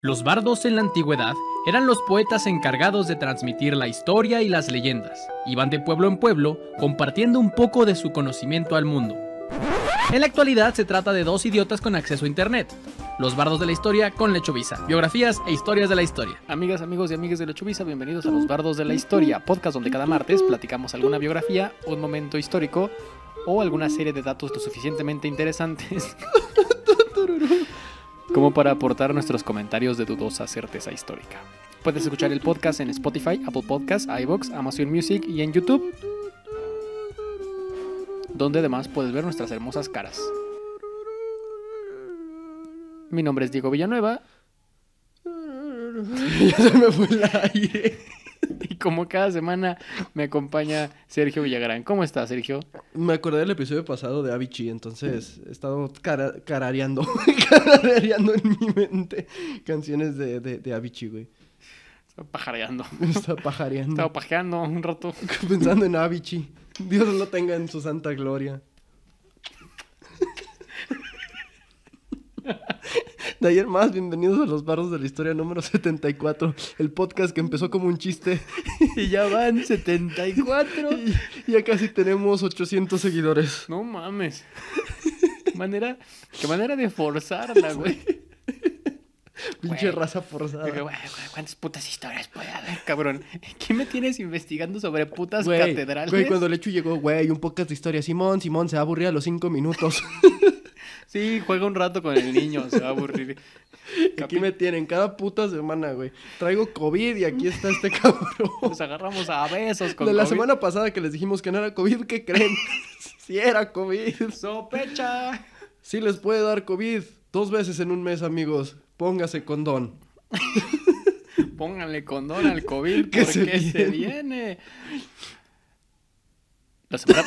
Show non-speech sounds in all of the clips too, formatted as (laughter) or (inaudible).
Los bardos en la antigüedad eran los poetas encargados de transmitir la historia y las leyendas. Iban de pueblo en pueblo compartiendo un poco de su conocimiento al mundo. En la actualidad se trata de dos idiotas con acceso a internet. Los bardos de la historia con Lechovisa, biografías e historias de la historia. Amigas, amigos y amigas de Lechovisa, bienvenidos a Los bardos de la historia, podcast donde cada martes platicamos alguna biografía, un momento histórico o alguna serie de datos lo suficientemente interesantes (laughs) como para aportar nuestros comentarios de dudosa certeza histórica. Puedes escuchar el podcast en Spotify, Apple Podcasts, iBox, Amazon Music y en YouTube, donde además puedes ver nuestras hermosas caras. Mi nombre es Diego Villanueva. (laughs) ya se me fue el aire. (laughs) Y como cada semana me acompaña Sergio Villagrán. ¿Cómo estás, Sergio? Me acordé del episodio pasado de Avicii, entonces he estado carareando, (laughs) carareando en mi mente canciones de, de, Avicii, güey. Estaba pajareando. Estaba pajareando. Estaba pajeando un rato. (laughs) Pensando en Avicii. Dios lo tenga en su santa gloria. De ayer más, bienvenidos a los barros de la historia número 74, el podcast que empezó como un chiste. Y ya van 74. Y ya casi tenemos 800 seguidores. No mames. manera, qué manera de forzarla, güey. Pinche raza forzada. Güey, ¿Cuántas putas historias puede haber, cabrón? ¿Qué me tienes investigando sobre putas catedrales? Güey, cuando Lechu llegó, güey, un podcast de historia. Simón, Simón se aburría a los cinco minutos. (laughs) Sí, juega un rato con el niño, se va a aburrir. (laughs) Aquí me tienen cada puta semana, güey. Traigo COVID y aquí está este cabrón. Nos agarramos a besos con De la semana pasada que les dijimos que no era COVID, ¿qué creen? si (laughs) era COVID. ¡Sopecha! Sí les puede dar COVID dos veces en un mes, amigos. Póngase condón. Pónganle condón al COVID porque se viene? La semana...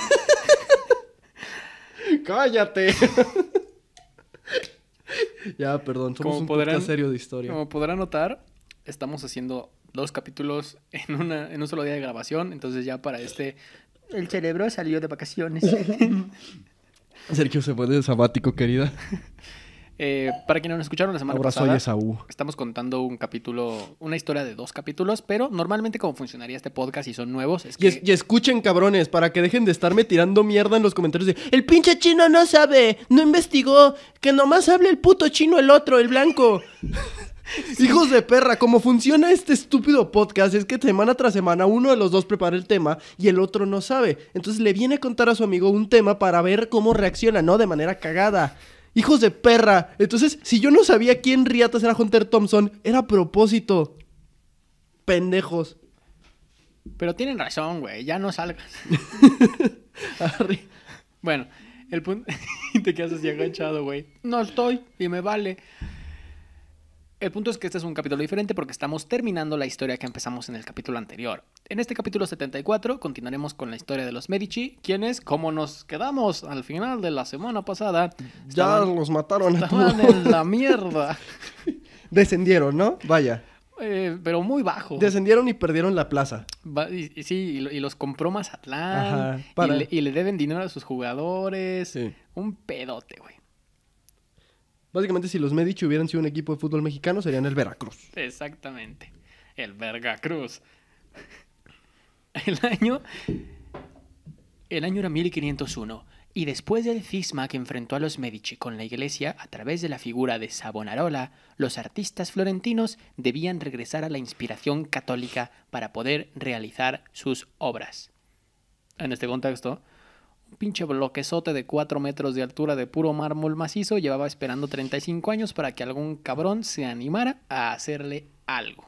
(laughs) Cállate. (laughs) ya, perdón, somos como un podrán, serio de historia. Como podrán notar, estamos haciendo dos capítulos en, una, en un solo día de grabación, entonces ya para este... El cerebro salió de vacaciones. (laughs) Sergio se fue de sabático, querida. (laughs) Eh, para quienes nos escucharon la semana pasada, estamos contando un capítulo, una historia de dos capítulos, pero normalmente como funcionaría este podcast y son nuevos es que... y, escuchen, cabrones, para que dejen de estarme tirando mierda en los comentarios de el pinche chino no sabe, no investigó, que nomás hable el puto chino el otro, el blanco. (laughs) Hijos de perra, cómo funciona este estúpido podcast es que semana tras semana uno de los dos prepara el tema y el otro no sabe. Entonces le viene a contar a su amigo un tema para ver cómo reacciona, no de manera cagada. Hijos de perra. Entonces, si yo no sabía quién Riatas era Hunter Thompson, era a propósito. Pendejos. Pero tienen razón, güey. Ya no salgas. (laughs) bueno, el punto. (laughs) Te quedas así agachado, güey. No estoy y me vale. El punto es que este es un capítulo diferente porque estamos terminando la historia que empezamos en el capítulo anterior. En este capítulo 74 continuaremos con la historia de los Medici, quienes, como nos quedamos al final de la semana pasada, ya los mataron. Estaban en la mierda. (laughs) Descendieron, ¿no? Vaya. Eh, pero muy bajo. Descendieron y perdieron la plaza. y, sí, y, los compró Mazatlán. Y, le, deben dinero a sus jugadores. Un pedote, güey. Básicamente, si los Medici hubieran sido un equipo de fútbol mexicano, serían el Veracruz. Exactamente. El Veracruz. (laughs) El año. El año era 1501. Y después del cisma que enfrentó a los Medici con la Iglesia a través de la figura de Savonarola, los artistas florentinos debían regresar a la inspiración católica para poder realizar sus obras. En este contexto, pinche bloquezote de 4 metros de altura de puro mármol macizo llevaba esperando 35 años para que algún cabrón se animara a hacerle algo.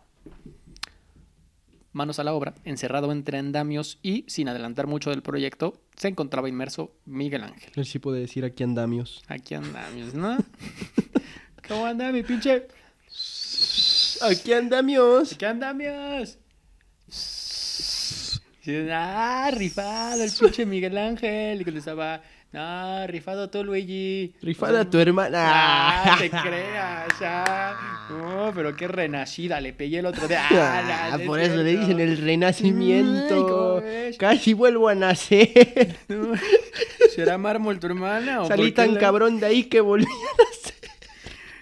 Manos a la obra, encerrado entre andamios y, sin adelantar mucho del proyecto, se encontraba inmerso Miguel Ángel. Él sí puede decir aquí andamios. Aquí andamios, ¿no? (laughs) ¿Cómo anda mi pinche? Aquí andamios. Aquí andamios ah, rifado el pinche Miguel Ángel. Y que le estaba, Ah, rifado todo Luigi. Rifada a tu hermana. Ah, te creas, ah. No, pero qué renacida, le pegué el otro día. Ah, ah por eso le dicen el renacimiento. Casi vuelvo a nacer. ¿Será mármol tu hermana? Salí tan cabrón de ahí que volví a nacer.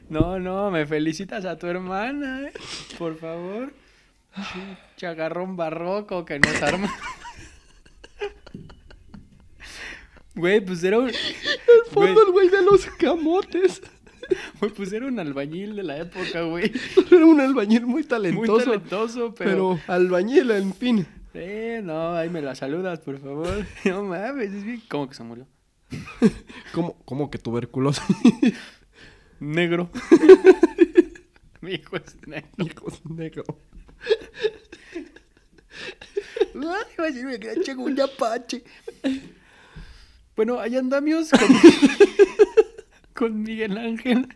No, no, me felicitas a tu hermana, eh, por favor. Chagarrón barroco que nos arma Güey, pues era un. El fondo, el güey de los camotes. Güey, pues era un albañil de la época, güey. (laughs) Era un albañil muy talentoso. Muy talentoso, pero. albañil, en fin. Eh, no, ahí me la saludas, por favor. (laughs) No mames, es bien. ¿Cómo que se murió? (laughs) ¿Cómo, que tuberculoso? negro. Mi hijo es negro. Mi hijo es negro. Bueno, hay andamos (laughs) con, Miguel Ángel.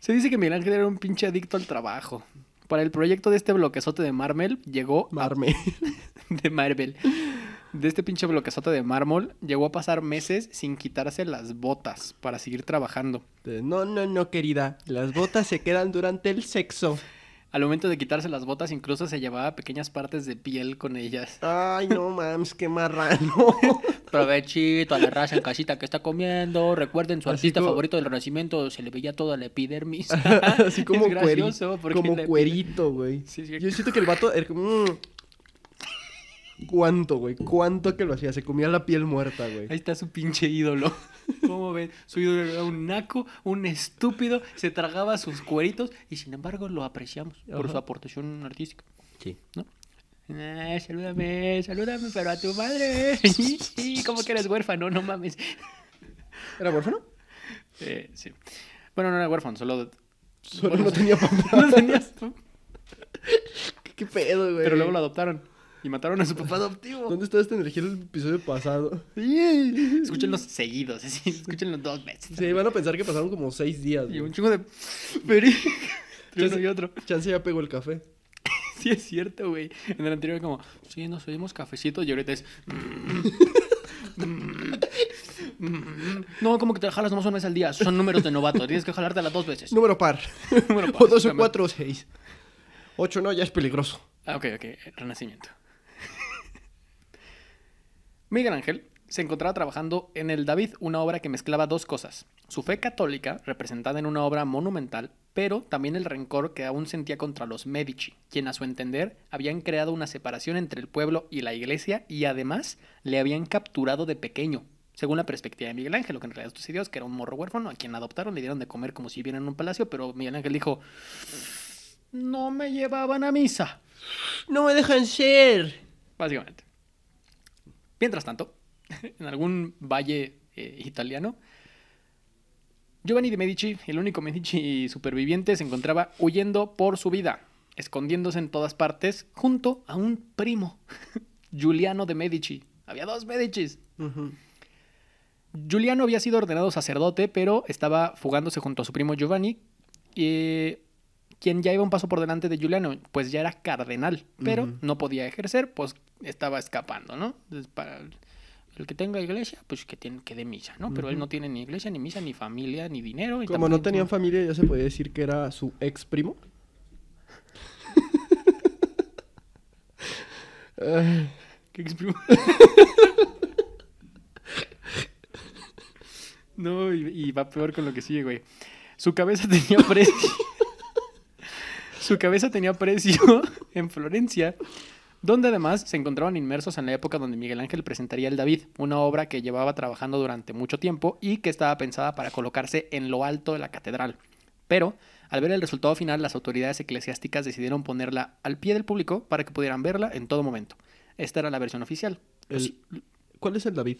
Se dice que Miguel Ángel era un pinche adicto al trabajo. Para el proyecto de este bloquezote de Marmel llegó. Marmel. (laughs) de Marvel. De este pinche bloquezote de mármol llegó a pasar meses sin quitarse las botas para seguir trabajando. No, no, no, querida. Las botas se quedan durante el sexo al momento de quitarse las botas incluso se llevaba pequeñas partes de piel con ellas. Ay, no (laughs) mames, qué marrano. Provechito a la raza en casita que está comiendo. Recuerden su artista favorito del Renacimiento, se le veía toda la epidermis. (laughs) Así como, (laughs) como cuerito, güey. Yo siento que el vato, mm, cuánto, güey. Cuánto que lo hacía. Se comía la piel muerta, güey. Ahí está su pinche ídolo. (laughs) ¿Cómo ven? Su ídolo era un naco, un estúpido, se tragaba sus cueritos y sin embargo lo apreciamos por su aportación artística. Sí. ¿No? Eh, salúdame, salúdame, pero a tu madre. (laughs) Sí, sí, ¿cómo que eres huérfano? No mames. (laughs) ¿Era huérfano? Eh, sí. Bueno, no era huérfano, solo. Solo no tenía papá. no tú. ¿Qué pedo, güey? Pero luego lo adoptaron. Y mataron a su papá adoptivo. ¿Dónde está esta energía del episodio pasado? escuchen Escúchenlos seguidos, así, escúchenlos dos veces. Sí, van a pensar que pasaron como seis días. Y un chingo de... Pero... (laughs) Chance, y otro. Chance ya pegó el café. (laughs) sí, es cierto, güey. En el anterior como, sí, nos pedimos cafecito y ahorita es... Mm, mm, mm, no, como que te jalas nomás una vez al día. Son números de novato. Tienes que jalártela dos veces. Número par. (laughs) Número par o dos o cuatro o seis. Ocho no, ya es peligroso. Ah, ok, ok. Renacimiento. Miguel Ángel se encontraba trabajando en El David, una obra que mezclaba dos cosas, su fe católica, representada en una obra monumental, pero también el rencor que aún sentía contra los Medici, quien a su entender habían creado una separación entre el pueblo y la iglesia y además le habían capturado de pequeño, según la perspectiva de Miguel Ángel, lo que en realidad sucedió es que era un morro huérfano a quien adoptaron, le dieron de comer como si viviera en un palacio, pero Miguel Ángel dijo, no me llevaban a misa. No me dejan ser. Básicamente. Mientras tanto, (laughs) en algún valle eh, italiano, Giovanni de Medici, el único Medici superviviente, se encontraba huyendo por su vida, escondiéndose en todas partes junto a un primo, (laughs) Giuliano de Medici. Había dos Medicis. Giuliano había sido ordenado sacerdote, pero estaba fugándose junto a su primo Giovanni, y... Eh, quien ya iba un paso por delante de Juliano, pues ya era cardenal, pero no podía ejercer, pues estaba escapando, ¿no? Entonces, para el que tenga iglesia, pues que, tiene, que dé misa, ¿no? Pero él no tiene ni iglesia, ni misa, ni familia, ni dinero. Como no tenían familia, ya se podía decir que era su ex primo. (laughs) ¿Qué ex primo? (laughs) no, y, va peor con lo que sigue, güey. Su cabeza (laughs) tenía precio. Su cabeza tenía precio (laughs) en Florencia, donde además se encontraban inmersos en la época donde Miguel Ángel presentaría el David, una obra que llevaba trabajando durante mucho tiempo y que estaba pensada para colocarse en lo alto de la catedral. Pero, al ver el resultado final, las autoridades eclesiásticas decidieron ponerla al pie del público para que pudieran verla en todo momento. Esta era la versión oficial. ¿Cuál es el David?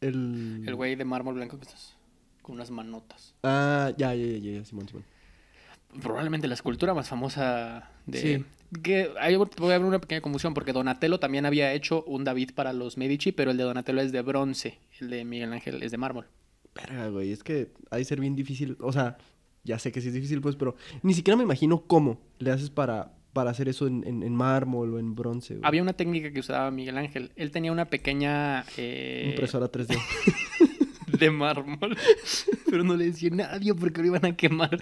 El... güey de mármol blanco que estás con unas manotas. Ah, ya, ya, ya, ya, Simón, Simón probablemente la escultura más famosa de... Que ahí voy a haber una pequeña confusión porque Donatello también había hecho un David para los Medici, pero el de Donatello es de bronce, el de Miguel Ángel es de mármol. Verga, güey, es que hay de ser bien difícil, o sea, ya sé que sí es difícil, pues, pero ni siquiera me imagino cómo le haces para, para hacer eso en, mármol o en bronce. Había una técnica que usaba Miguel Ángel, él tenía una pequeña... Eh, Impresora 3D. (laughs) de mármol, pero no le decía nadie porque lo iban a quemar.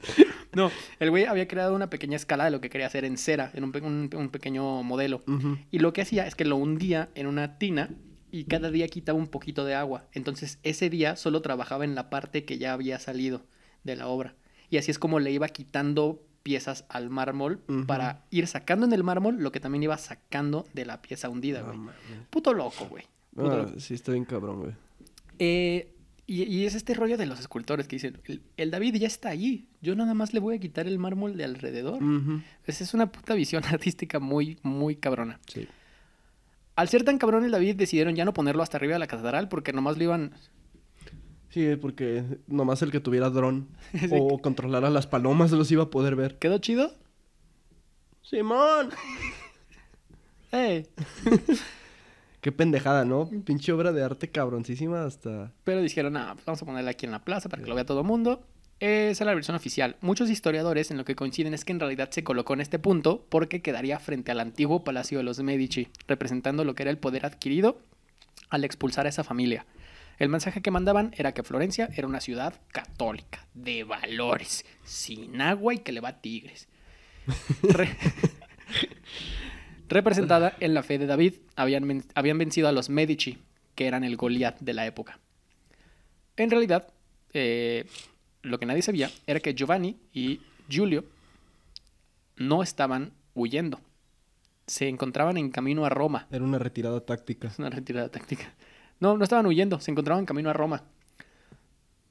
(laughs) No, el güey había creado una pequeña escala de lo que quería hacer en cera, en un, pequeño modelo. Y lo que hacía es que lo hundía en una tina y cada día quitaba un poquito de agua. Entonces ese día solo trabajaba en la parte que ya había salido de la obra. Y así es como le iba quitando piezas al mármol para ir sacando en el mármol lo que también iba sacando de la pieza hundida, güey. Puto loco, güey. Ah, sí, está bien cabrón, güey. Eh, y, es este rollo de los escultores que dicen, el, David ya está ahí, yo nada más le voy a quitar el mármol de alrededor. Esa es una puta visión (laughs) artística muy, muy cabrona. Sí. Al ser tan cabrón el David decidieron ya no ponerlo hasta arriba de la catedral porque nomás lo iban... Sí, porque nomás el que tuviera dron (laughs) o controlara las palomas los iba a poder ver. ¿Quedó chido? Simón. ¡Hey! (laughs) Qué pendejada, ¿no? Pinche obra de arte cabroncísima hasta... Pero dijeron, ah, vamos a ponerla aquí en la plaza para que lo vea todo el mundo. Esa es la versión oficial. Muchos historiadores en lo que coinciden es que en realidad se colocó en este punto porque quedaría frente al antiguo Palacio de los Medici, representando lo que era el poder adquirido al expulsar a esa familia. El mensaje que mandaban era que Florencia era una ciudad católica, de valores, sin agua y que le va a tigres. (laughs) Re representada en la fe de David, habían, habían vencido a los Medici, que eran el Goliat de la época. En realidad, eh, lo que nadie sabía era que Giovanni y Giulio no estaban huyendo. Se encontraban en camino a Roma. Era una retirada táctica. Una retirada táctica. No, no estaban huyendo, se encontraban en camino a Roma.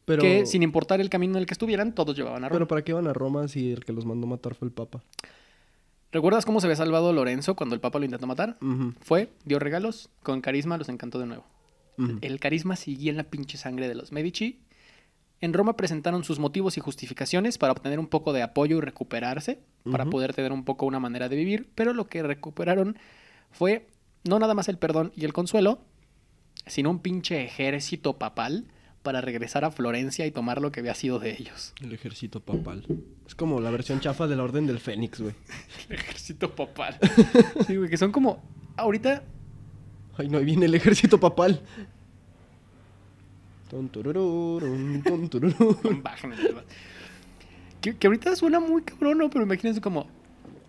Pero... Que sin importar el camino en el que estuvieran, todos llevaban a Roma. Pero ¿para qué iban a Roma si el que los mandó matar fue el Papa? ¿Recuerdas cómo se había salvado Lorenzo cuando el Papa lo intentó matar? Fue, dio regalos, con carisma los encantó de nuevo. El carisma seguía en la pinche sangre de los Medici. En Roma presentaron sus motivos y justificaciones para obtener un poco de apoyo y recuperarse, para poder tener un poco una manera de vivir, pero lo que recuperaron fue no nada más el perdón y el consuelo, sino un pinche ejército papal para regresar a Florencia y tomar lo que había sido de ellos. El ejército papal. Es como la versión chafa de la Orden del Fénix, güey. (laughs) el ejército papal. (laughs) sí, güey, que son como... Ahorita... Ay, no, ahí viene el ejército papal. que, que ahorita suena muy cabrón, ¿no? Pero imagínense como...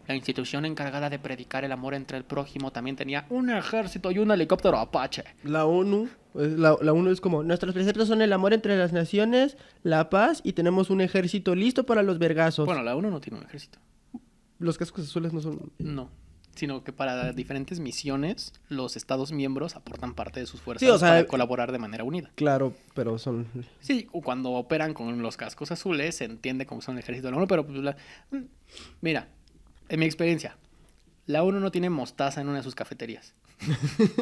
La institución encargada de predicar el amor entre el prójimo también tenía un ejército y un helicóptero Apache. La ONU, pues, la, la es como, nuestros preceptos son el amor entre las naciones, la paz y tenemos un ejército listo para los vergazos. Bueno, la ONU no tiene un ejército. Los cascos azules no son... Eh. No sino que para diferentes misiones los estados miembros aportan parte de sus fuerzas para colaborar de manera unida. Claro, pero son... Sí, cuando operan con los cascos azules se entiende como son el ejército de la ONU, pero... Pues, mm, mira, en mi experiencia, la ONU no tiene mostaza en una de sus cafeterías. (laughs)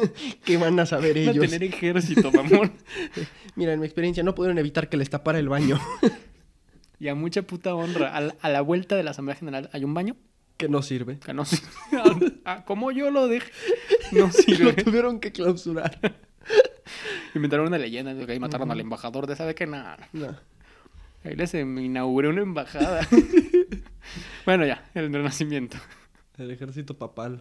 ¿Qué van a saber ellos? Van tener ejército, mamón. (laughs) Mira, en mi experiencia no pudieron evitar que les tapara el baño. (laughs) y a mucha puta honra, a la, vuelta de la Asamblea General hay un baño. Que no sirve. Que no sirve. Ah, ah, como yo lo dejé, no sirve. lo tuvieron que clausurar. Inventaron una leyenda de que ahí mataron al embajador de esa que nada. Ahí les inauguré una embajada bueno, ya, el renacimiento. El ejército papal.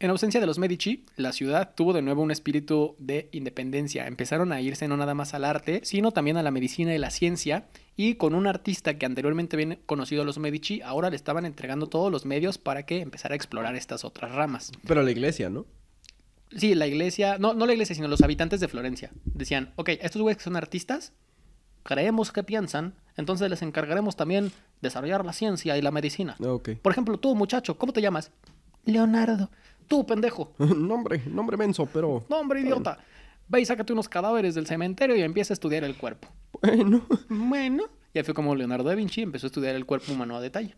En ausencia de los Medici, la ciudad tuvo de nuevo un espíritu de independencia. Empezaron a irse no nada más al arte, sino también a la medicina y la ciencia, y con un artista que anteriormente bien conocido a los Medici, ahora le estaban entregando todos los medios para que empezara a explorar estas otras ramas. Pero la iglesia, ¿no? Sí, la iglesia, no, no la iglesia, sino los habitantes de Florencia. Decían, ok, estos güeyes que son artistas, creemos que piensan entonces les encargaremos también desarrollar la ciencia y la medicina. Ah, Por ejemplo, tú, muchacho, ¿cómo te llamas? Leonardo. Tú, pendejo. (laughs) nombre, nombre menso, pero. Nombre idiota. Ve y sácate unos cadáveres del cementerio y empieza a estudiar el cuerpo. Bueno. Bueno. Ya fue como Leonardo da Vinci empezó a estudiar el cuerpo humano a detalle.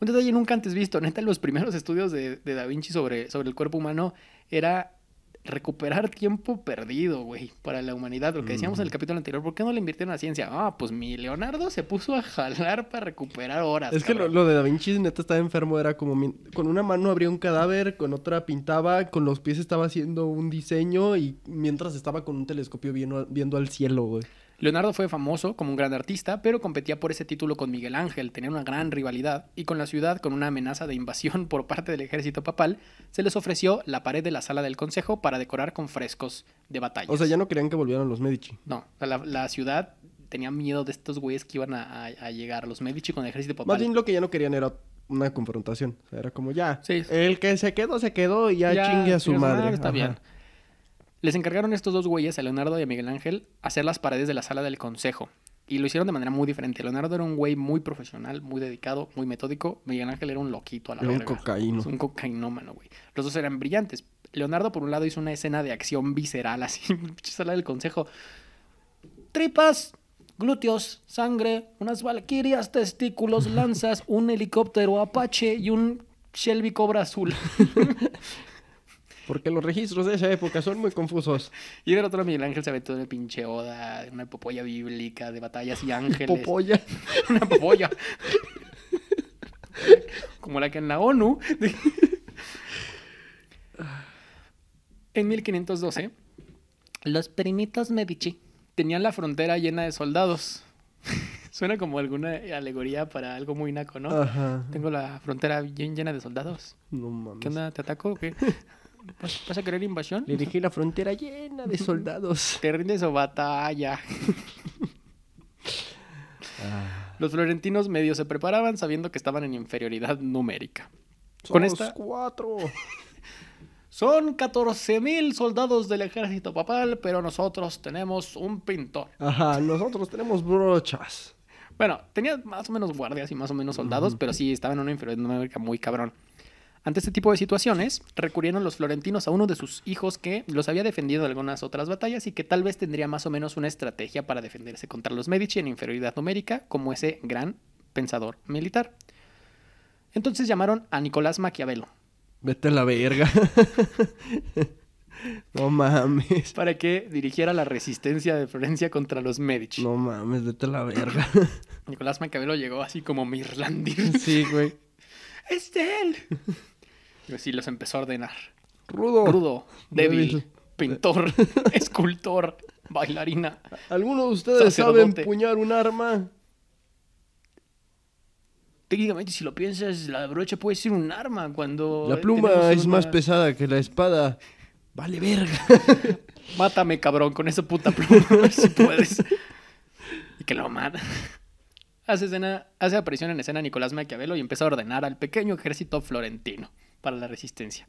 Un detalle nunca antes visto. Neta, los primeros estudios de, Da Vinci sobre, sobre el cuerpo humano era recuperar tiempo perdido, güey, para la humanidad. Lo que decíamos en el capítulo anterior, ¿por qué no le invirtieron a ciencia? Ah, pues mi Leonardo se puso a jalar para recuperar horas. Es que lo, de Da Vinci neta estaba enfermo, era como con una mano abría un cadáver, con otra pintaba, con los pies estaba haciendo un diseño y mientras estaba con un telescopio viendo, viendo al cielo, güey. Leonardo fue famoso como un gran artista, pero competía por ese título con Miguel Ángel, tenía una gran rivalidad, y con la ciudad con una amenaza de invasión por parte del ejército papal, se les ofreció la pared de la sala del consejo para decorar con frescos de batalla. O sea, ya no querían que volvieran los Medici. No, la, ciudad tenía miedo de estos güeyes que iban a, llegar, los Medici con el ejército papal. Más bien lo que ya no querían era una confrontación, era como ya, el que se quedó, se quedó y ya, chingue a su madre. Está bien. Les encargaron estos dos güeyes, a Leonardo y a Miguel Ángel, hacer las paredes de la sala del consejo. Y lo hicieron de manera muy diferente. Leonardo era un güey muy profesional, muy dedicado, muy metódico. Miguel Ángel era un loquito a la era Un cocaíno. Un cocainómano, güey. Los dos eran brillantes. Leonardo, por un lado, hizo una escena de acción visceral, así, (laughs) sala del consejo. Tripas, glúteos, sangre, unas valquirias, testículos, (laughs) lanzas, un helicóptero Apache y un Shelby Cobra Azul. (laughs) porque los registros de esa época son muy confusos. (laughs) Y el otro Miguel Ángel se todo una pinche oda, una popolla bíblica de batallas y (laughs) ángeles. Popolla, (laughs) una popolla, Como la que en la ONU. en 1512, los primitos Medici tenían la frontera llena de soldados. Suena como alguna alegoría para algo muy naco, ¿no? Tengo la frontera bien llena de soldados. No mames. ¿Qué onda? ¿Te atacó? o qué? ¿Vas, a querer invasión? Le dije la frontera llena de (laughs) soldados. ¿Te rindes batalla? Ah. Los florentinos medio se preparaban sabiendo que estaban en inferioridad numérica. Son Con (laughs) Son 14.000 soldados del ejército papal, pero nosotros tenemos un pintor. Ajá, nosotros tenemos brochas. Bueno, tenía más o menos guardias y más o menos soldados, pero sí, estaban en una inferioridad numérica muy cabrón. Ante este tipo de situaciones, recurrieron los florentinos a uno de sus hijos que los había defendido en algunas otras batallas y que tal vez tendría más o menos una estrategia para defenderse contra los Medici en inferioridad numérica, como ese gran pensador militar. Entonces llamaron a Nicolás Maquiavelo. Vete a la verga. (laughs) no mames. Para que dirigiera la resistencia de Florencia contra los Medici. No mames, vete a la verga. (laughs) Nicolás Maquiavelo llegó así como Mirlandi. Sí, güey. ¡Es él! (laughs) Y los empezó a ordenar. Rudo. Rudo, débil, pintor, (laughs) escultor, bailarina. ¿Alguno de ustedes sabe empuñar un arma? Técnicamente, si lo piensas, la brocha puede ser un arma cuando... La pluma es más pesada que la espada. Vale verga. (laughs) Mátame, cabrón, con esa puta pluma, si puedes. Y que lo mata. Hace, hace aparición en escena Nicolás Maquiavelo y empieza a ordenar al pequeño ejército florentino para la resistencia.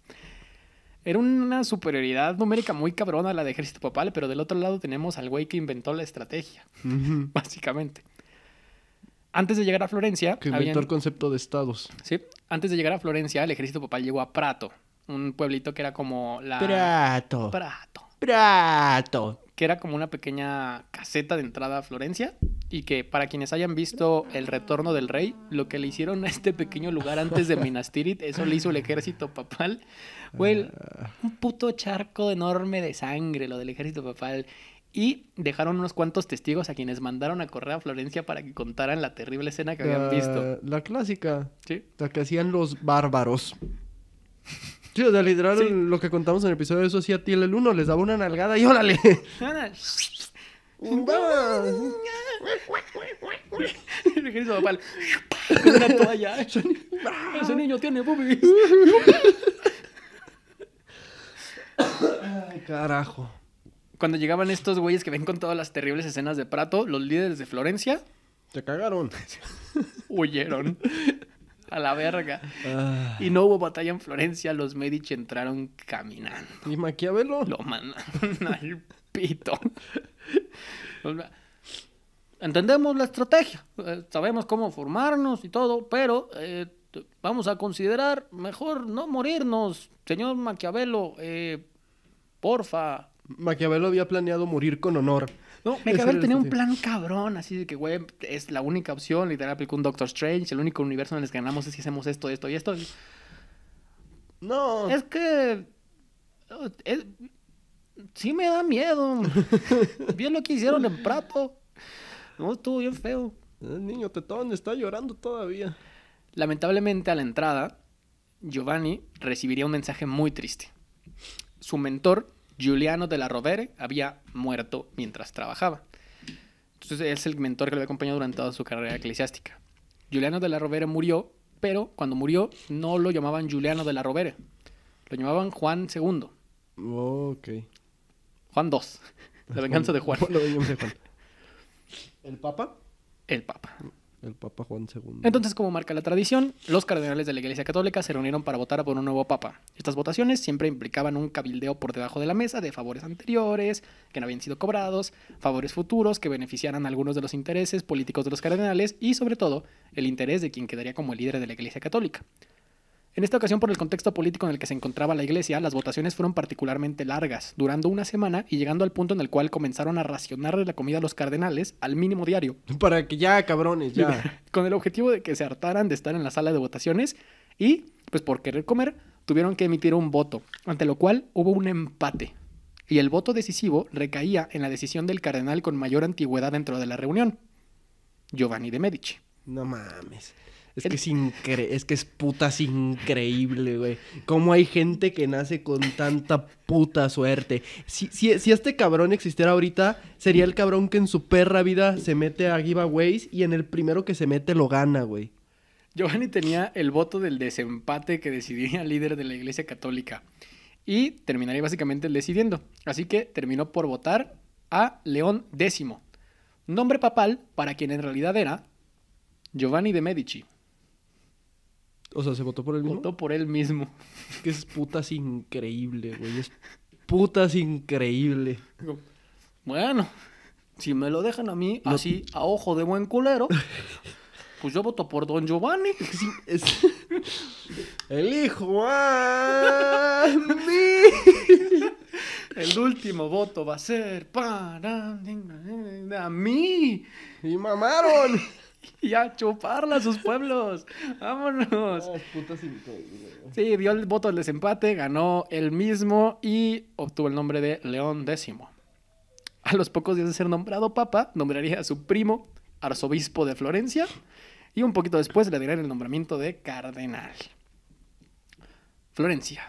Era una superioridad numérica muy cabrona la de ejército papal, pero del otro lado tenemos al güey que inventó la estrategia, (laughs) básicamente. Antes de llegar a Florencia... Que inventó el concepto de estados. Sí. Antes de llegar a Florencia, el ejército papal llegó a Prato, un pueblito que era como la... Prato. Prato. Prato que era como una pequeña caseta de entrada a Florencia y que para quienes hayan visto El Retorno del Rey, lo que le hicieron a este pequeño lugar antes de Minas Tirith, eso le hizo el ejército papal. Fue ah. un puto charco enorme de sangre lo del ejército papal. Y dejaron unos cuantos testigos a quienes mandaron a correr a Florencia para que contaran la terrible escena que habían ah, visto. La, clásica. La que hacían los bárbaros. Sí, o sea, literal, lo que contamos en el episodio eso hacía Tiel el 1, les daba una nalgada y órale. Regreso una toalla. (laughs) Ese niño tiene boobies. Ay, carajo. Cuando llegaban estos güeyes que ven con todas las terribles escenas de Prato, los líderes de Florencia. Se cagaron. (laughs) Huyeron a la verga. Ah. Y no hubo batalla en Florencia, los Medici entraron caminando. ¿Y Maquiavelo? Lo mandaron (laughs) al pito. Entendemos la estrategia, eh, sabemos cómo formarnos y todo, pero eh, vamos a considerar mejor no morirnos, señor Maquiavelo, eh, porfa. Maquiavelo había planeado morir con honor. No, haber tenía un plan cabrón, así de que, güey, es la única opción, literal, aplicó un Doctor Strange, el único universo en el que ganamos es si hacemos esto, esto y esto. No. Es que... sí me da miedo. (laughs) Bien lo que hicieron en Prato. No, estuvo bien feo. El niño tetón está llorando todavía. Lamentablemente a la entrada, Giovanni recibiría un mensaje muy triste. Su mentor, Juliano de la Rovere había muerto mientras trabajaba. Entonces es el mentor que lo había acompañado durante toda su carrera eclesiástica. Juliano de la Rovere murió, pero cuando murió no lo llamaban Juliano de la Rovere, lo llamaban Juan II. Oh, ok. Juan II. de (laughs) La venganza de Juan. (laughs) (laughs) ¿El Papa? El Papa el Papa Juan II. Entonces, como marca la tradición, los cardenales de la Iglesia Católica se reunieron para votar por un nuevo papa. Estas votaciones siempre implicaban un cabildeo por debajo de la mesa de favores anteriores que no habían sido cobrados, favores futuros que beneficiaran a algunos de los intereses políticos de los cardenales y, sobre todo, el interés de quien quedaría como líder de la Iglesia Católica. En esta ocasión, por el contexto político en el que se encontraba la iglesia, las votaciones fueron particularmente largas, durando una semana y llegando al punto en el cual comenzaron a racionarle la comida a los cardenales al mínimo diario. (laughs) Para que ya, cabrones, ya. (laughs) Con el objetivo de que se hartaran de estar en la sala de votaciones y, pues por querer comer, tuvieron que emitir un voto, ante lo cual hubo un empate. Y el voto decisivo recaía en la decisión del cardenal con mayor antigüedad dentro de la reunión, Giovanni de Medici. No mames. Es que es, es que es putas increíble, güey. Cómo hay gente que nace con tanta puta suerte. Si, si, este cabrón existiera ahorita, sería el cabrón que en su perra vida se mete a giveaways y en el primero que se mete lo gana, güey. Giovanni tenía el voto del desempate que decidía líder de la Iglesia Católica. Y terminaría básicamente decidiendo. Así que terminó por votar a León X, nombre papal para quien en realidad era Giovanni de Medici. O sea, ¿se votó por él mismo? Votó por él mismo. Es que es putas increíble, güey. Es putas increíble. Bueno, si me lo dejan a mí, así, a ojo de buen culero, pues yo voto por Don Giovanni. Elijo El a ah, mí. El último voto va a ser para... A mí. Y mamaron. (laughs) y a chuparla a sus pueblos. Vámonos. sí, dio el voto del desempate, ganó el mismo y obtuvo el nombre de León X. A los pocos días de ser nombrado papa, nombraría a su primo arzobispo de Florencia y un poquito después le dirán el nombramiento de cardenal. Florencia,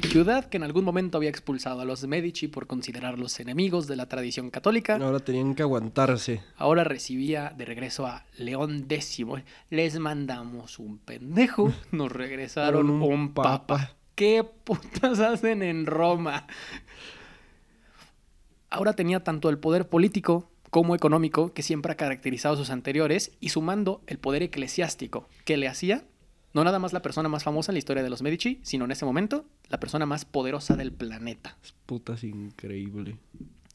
ciudad que en algún momento había expulsado a los Medici por considerarlos enemigos de la tradición católica. Ahora tenían que aguantarse. Ahora recibía de regreso a León X. Les mandamos un pendejo, (laughs) nos regresaron un, papa. ¿Qué putas hacen en Roma? Ahora tenía tanto el poder político como económico que siempre ha caracterizado a sus anteriores y sumando el poder eclesiástico que le hacía no nada más la persona más famosa en la historia de los Medici, sino en ese momento la persona más poderosa del planeta. Es putas increíble.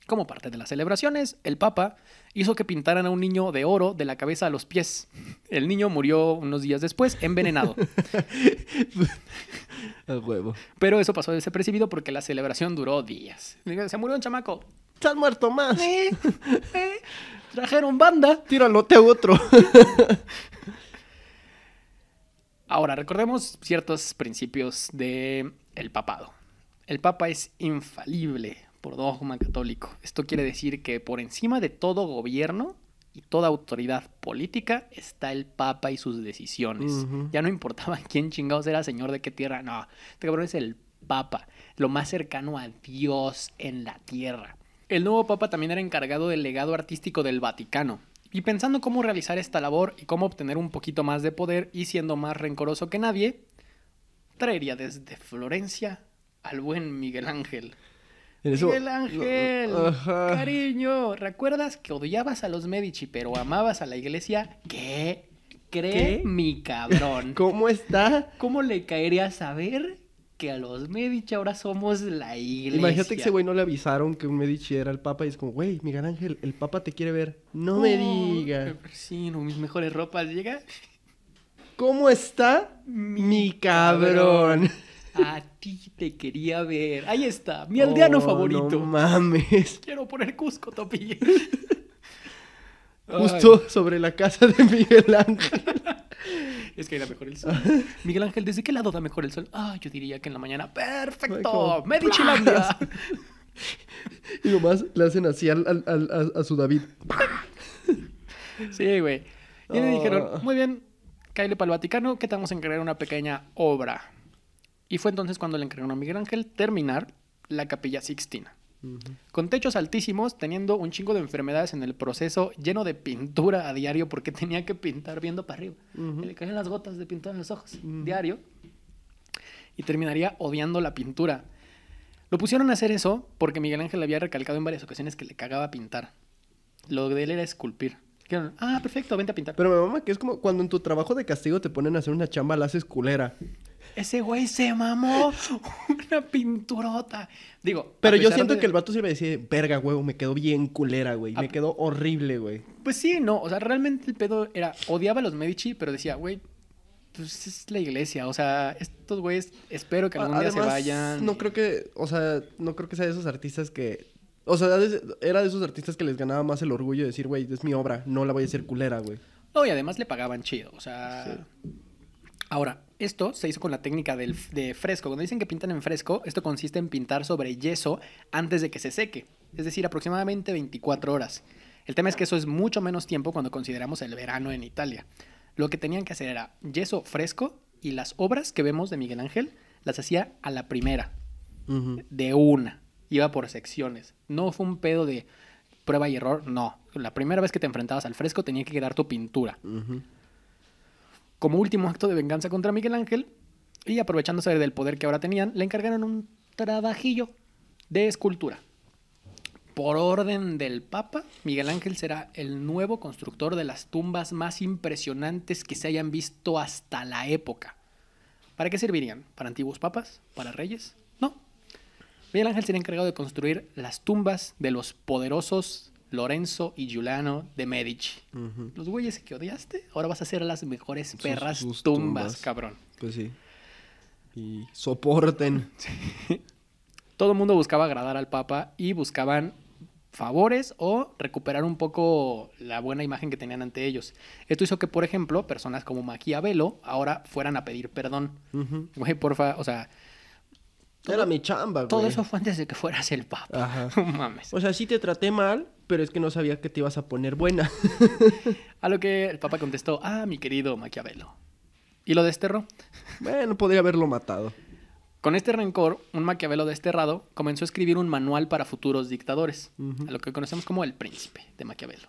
Como parte de las celebraciones, el Papa hizo que pintaran a un niño de oro de la cabeza a los pies. El niño murió unos días después envenenado. (laughs) a huevo. Pero eso pasó desapercibido porque la celebración duró días. Se murió un chamaco. Se han muerto más. ¿Eh? eh. Trajeron banda. Tíralote otro. (laughs) Ahora, recordemos ciertos principios del el papado. El papa es infalible por dogma católico. Esto quiere decir que por encima de todo gobierno y toda autoridad política está el Papa y sus decisiones. Ya no importaba (laughs) quién chingados era señor de qué tierra, no, este cabrón es el Papa, lo más cercano a Dios en la tierra. El nuevo Papa también era encargado del legado artístico del Vaticano. Y pensando cómo realizar esta labor y cómo obtener un poquito más de poder y siendo más rencoroso que nadie, traería desde Florencia al buen Miguel Ángel. Miguel Ángel, cariño, ¿recuerdas que odiabas a los Medici pero amabas a la iglesia? ¿Qué? ¿Cree mi cabrón? ¿Cómo está? ¿Cómo le caería saber que a los Medici ahora somos la iglesia. Imagínate que ese güey no le avisaron que un Medici era el papa y es como, güey, Miguel Ángel, el papa te quiere ver. No me diga. Pues sí, no, mis mejores ropas llega. ¿Cómo está mi, cabrón? A ti te quería ver. Ahí está, mi (laughs) aldeano oh, favorito. No mames. Quiero poner Cusco, Topi. (laughs) Justo sobre la casa de Miguel Ángel. (laughs) Es que da mejor el sol. (laughs) Miguel Ángel, ¿desde qué lado da mejor el sol? Ah, yo diría que en la mañana. ¡Perfecto! ¡Medichilandia! (laughs) y nomás le hacen así a, su David. sí, güey. Y le dijeron, ah. muy bien, cállate para el Vaticano, que te vamos a encargar una pequeña obra. Y fue entonces cuando le encargaron a Miguel Ángel terminar la Capilla Sixtina. Con techos altísimos, teniendo un chingo de enfermedades en el proceso, lleno de pintura a diario porque (laughs) tenía que pintar viendo para arriba. le caían las gotas de pintura en los ojos, diario. Y terminaría odiando la pintura. Lo pusieron a hacer eso porque Miguel Ángel había recalcado en varias ocasiones que le cagaba pintar. Lo de él era esculpir. ah, perfecto, vente a pintar. Pero mamá que es como cuando en tu trabajo de castigo te ponen a hacer una chamba, la haces culera ese güey se mamó (laughs) una pinturota. Digo, pero yo siento que el vato se me decía, verga, güey, me quedó bien culera, güey. Me quedó horrible, güey. Pues sí, no, o sea, realmente el pedo era, odiaba a los Medici, pero decía, güey, pues es la iglesia, o sea, estos güeyes espero que algún día se vayan. No creo que, o sea, no creo que sea de esos artistas que o sea, era de esos artistas que les ganaba más el orgullo de decir, güey, es mi obra, no la voy a hacer culera, güey. No, y además le pagaban chido, o sea, Ahora, esto se hizo con la técnica del, de fresco. Cuando dicen que pintan en fresco, esto consiste en pintar sobre yeso antes de que se seque, es decir, aproximadamente 24 horas. El tema es que eso es mucho menos tiempo cuando consideramos el verano en Italia. Lo que tenían que hacer era yeso fresco y las obras que vemos de Miguel Ángel las hacía a la primera, de una, iba por secciones. No fue un pedo de prueba y error, no. La primera vez que te enfrentabas al fresco tenía que quedar tu pintura. Como último acto de venganza contra Miguel Ángel, y aprovechándose del poder que ahora tenían, le encargaron un trabajillo de escultura. Por orden del Papa, Miguel Ángel será el nuevo constructor de las tumbas más impresionantes que se hayan visto hasta la época. ¿Para qué servirían? ¿Para antiguos papas? ¿Para reyes? No. Miguel Ángel sería encargado de construir las tumbas de los poderosos Lorenzo y Giuliano de Medici. Los güeyes que odiaste, ahora vas a ser las mejores perras tumbas, cabrón. Pues sí. Y soporten. (laughs) Todo el mundo buscaba agradar al Papa y buscaban favores o recuperar un poco la buena imagen que tenían ante ellos. Esto hizo que, por ejemplo, personas como Maquiavelo ahora fueran a pedir perdón. Güey, porfa, o sea, Era mi chamba, güey. Todo eso fue antes de que fueras el papa. Ajá. (laughs) mames. O sea, sí te traté mal, pero es que no sabía que te ibas a poner buena. (laughs) a lo que el Papa contestó, ah, mi querido Maquiavelo. Y lo desterró. (laughs) Bueno, podría haberlo matado. Con este rencor, un Maquiavelo desterrado comenzó a escribir un manual para futuros dictadores, a lo que conocemos como el príncipe de Maquiavelo.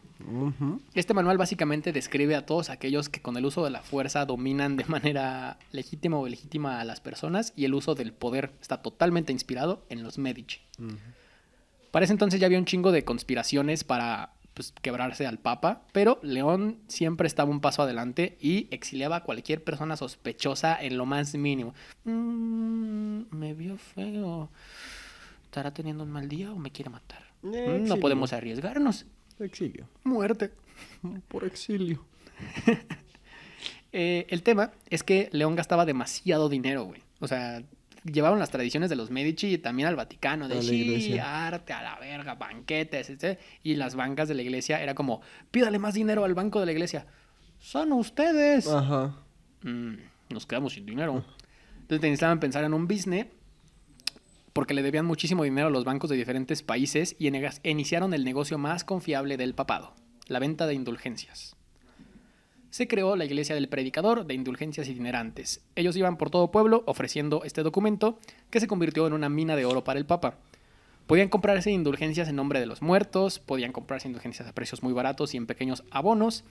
Este manual básicamente describe a todos aquellos que con el uso de la fuerza dominan de (laughs) manera legítima o ilegítima a las personas y el uso del poder está totalmente inspirado en los Medici. Para ese entonces ya había un chingo de conspiraciones para pues, quebrarse al Papa, pero León siempre estaba un paso adelante y exiliaba a cualquier persona sospechosa en lo más mínimo. Mm, me vio feo. ¿Estará teniendo un mal día o me quiere matar? no podemos arriesgarnos. Exilio. Muerte. Por exilio. (laughs) Eh, el tema es que León gastaba demasiado dinero, güey. O sea, llevaron las tradiciones de los Medici también al Vaticano, de sí, arte, a la verga, banquetes, etc. Este, y las bancas de la iglesia era como, pídale más dinero al banco de la iglesia. Son ustedes. Mm, nos quedamos sin dinero. Ah. Entonces necesitaban pensar en un business porque le debían muchísimo dinero a los bancos de diferentes países y iniciaron el negocio más confiable del papado, la venta de indulgencias se creó la Iglesia del Predicador de Indulgencias Itinerantes. Ellos iban por todo pueblo ofreciendo este documento que se convirtió en una mina de oro para el Papa. Podían comprarse indulgencias en nombre de los muertos, podían comprarse indulgencias a precios muy baratos y en pequeños abonos,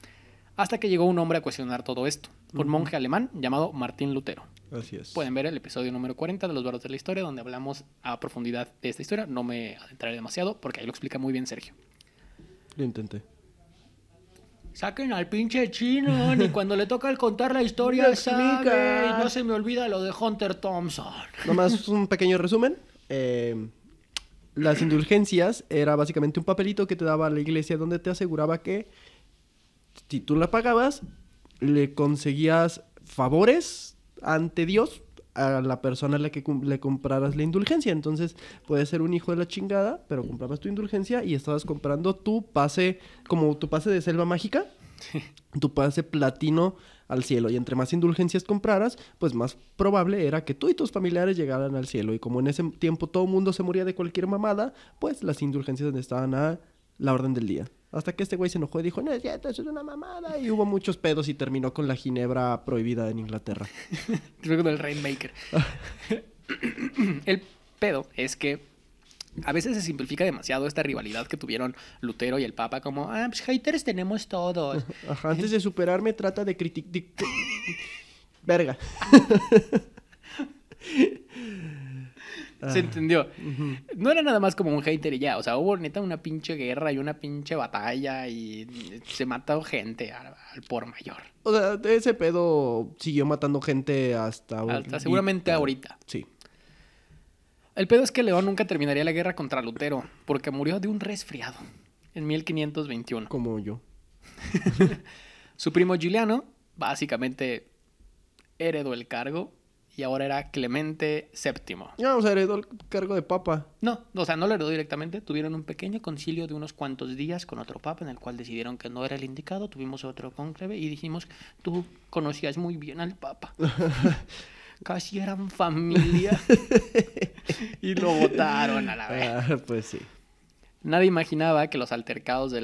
hasta que llegó un hombre a cuestionar todo esto, un monje alemán llamado Martín Lutero. Así es. Pueden ver el episodio número 40 de Los Barros de la Historia, donde hablamos a profundidad de esta historia. No me adentraré demasiado porque ahí lo explica muy bien Sergio. Lo intenté. Saquen al pinche chino, (laughs) ni cuando le toca el contar la historia no no se me olvida lo de Hunter Thompson. Nomás (laughs) un pequeño resumen. Eh, las indulgencias era básicamente un papelito que te daba la iglesia donde te aseguraba que si tú la pagabas, le conseguías favores ante Dios a la persona a la que le compraras la indulgencia. Entonces, puede ser un hijo de la chingada, pero comprabas tu indulgencia y estabas comprando tu pase, como tu pase de selva mágica, (laughs) tu pase platino al cielo. Y entre más indulgencias compraras, pues más probable era que tú y tus familiares llegaran al cielo. Y como en ese tiempo todo el mundo se moría de cualquier mamada, pues las indulgencias estaban a la orden del día. Hasta que este güey se enojó y dijo, no es cierto, eso es una mamada. Y hubo muchos pedos y terminó con la ginebra prohibida en Inglaterra. Luego (laughs) con el Rainmaker. (laughs) el pedo es que a veces se simplifica demasiado esta rivalidad que tuvieron Lutero y el Papa, como, ah, pues haters tenemos todos. (laughs) antes de superarme, trata de criticar. Verga. Ah, se entendió. No era nada más como un hater y ya. O sea, hubo neta una pinche guerra y una pinche batalla y se mató gente al, por mayor. O sea, ese pedo siguió matando gente hasta... hasta seguramente ahorita. Sí. El pedo es que León nunca terminaría la guerra contra Lutero porque murió de un resfriado en 1521. Como yo. (laughs) Su primo Giuliano básicamente heredó el cargo y ahora era Clemente VII. No, o sea, heredó el cargo de papa. No, o sea, no lo heredó directamente. Tuvieron un pequeño concilio de unos cuantos días con otro papa en el cual decidieron que no era el indicado. Tuvimos otro conclave y dijimos, tú conocías muy bien al papa. (laughs) Casi eran familia. (laughs) y lo votaron a la ah, vez. pues sí. Nadie imaginaba que los altercados de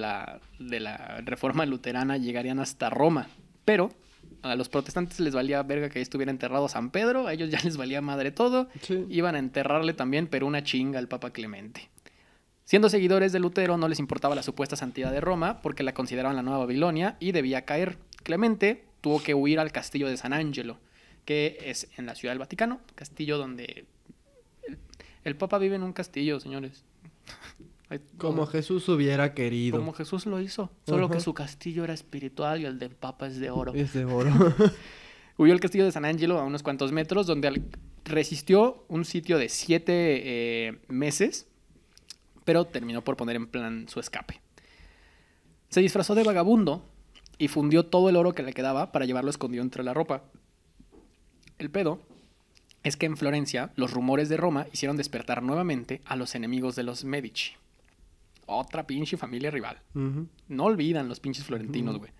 de la reforma luterana llegarían hasta Roma, pero a los protestantes les valía verga que estuviera enterrado San Pedro, a ellos ya les valía madre todo. Iban a enterrarle también, pero una chinga al Papa Clemente. Siendo seguidores de Lutero, no les importaba la supuesta santidad de Roma, porque la consideraban la nueva Babilonia y debía caer. Clemente tuvo que huir al castillo de San Angelo, que es en la ciudad del Vaticano, castillo donde el Papa vive en un castillo, señores. Como Jesús hubiera querido. Como Jesús lo hizo. Solo que su castillo era espiritual y el del Papa es de oro. Es de oro. (laughs) Huyó el castillo de San Angelo a unos cuantos metros, donde resistió un sitio de siete eh, meses, pero terminó por poner en plan su escape. Se disfrazó de vagabundo y fundió todo el oro que le quedaba para llevarlo escondido entre la ropa. El pedo es que en Florencia los rumores de Roma hicieron despertar nuevamente a los enemigos de los Medici otra pinche familia rival. No olvidan los pinches florentinos, güey.